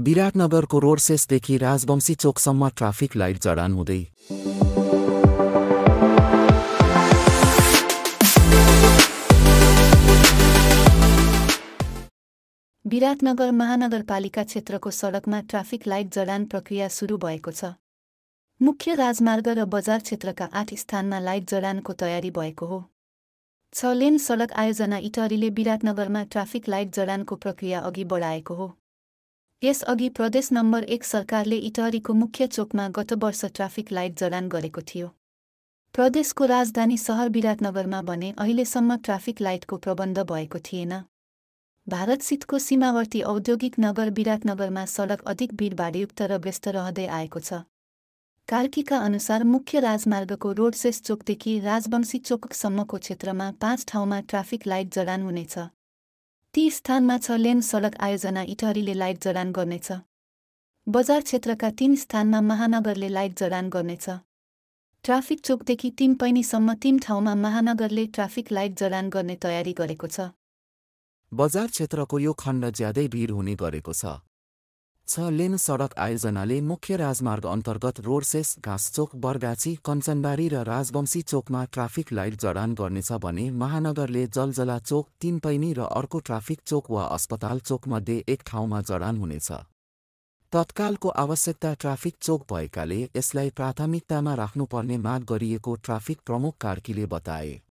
विराटनगरको रोडसेसदेखि राजवंशी चोकसम्म traffic light जडान हुँदै विराटनगर महानगरपालिका क्षेत्रको सडकमा ट्राफिक लाइट जडान प्रक्रिया सुरु भएको छ मुख्य राजमार्ग र बजार क्षेत्रका आठ स्थानमा लाइट जडानको तयारी भएको हो छ लेन सडक आयोजना इटरीले विराटनगरमा ट्राफिक लाइट जडानको प्रक्रिया अघि बढाएको हो यसअघि प्रदेश नम्बर एक सरकारले इटहरीको मुख्य चोकमा गत वर्ष ट्राफिक लाइट जडान गरेको थियो प्रदेशको राजधानी सहर विराटनगरमा भने अहिलेसम्म ट्राफिक लाइटको प्रबन्ध भएको थिएन भारतसितको सीमावर्ती औद्योगिक नगर विराटनगरमा सडक अधिक भिडभाडयुक्त र व्यस्त रहँदै आएको छ कार्कीका अनुसार मुख्य राजमार्गको रोडसेस चोकदेखि राजवंशी चोकसम्मको क्षेत्रमा पाँच ठाउँमा ट्राफिक लाइट जडान हुनेछ ती स्थानमा छ लेन सडक आयोजना इटहरीले लाइट जडान गर्नेछ बजार क्षेत्रका तीन स्थानमा महानगरले लाइट जडान गर्नेछ ट्राफिक चोकदेखि पैनीसम्म तीन ठाउँमा महानगरले ट्राफिक लाइट जडान गर्ने तयारी गरेको छ बजार क्षेत्रको यो खण्ड ज्यादै भिड हुने गरेको छ छ लेन सडक आयोजनाले मुख्य राजमार्ग अन्तर्गत रोर्सेस घाँसचोक बर्गाछी कञ्चनबारी र राजवंशी चोकमा ट्राफिक लाइट जडान गर्नेछ भने महानगरले जलजला चोक तिनपैनी र अर्को ट्राफिक चोक वा अस्पताल चोकमध्ये एक ठाउँमा जडान हुनेछ तत्कालको आवश्यकता ट्राफिक चोक भएकाले यसलाई प्राथमिकतामा राख्नुपर्ने माग गरिएको ट्राफिक प्रमुख कार्कीले बताए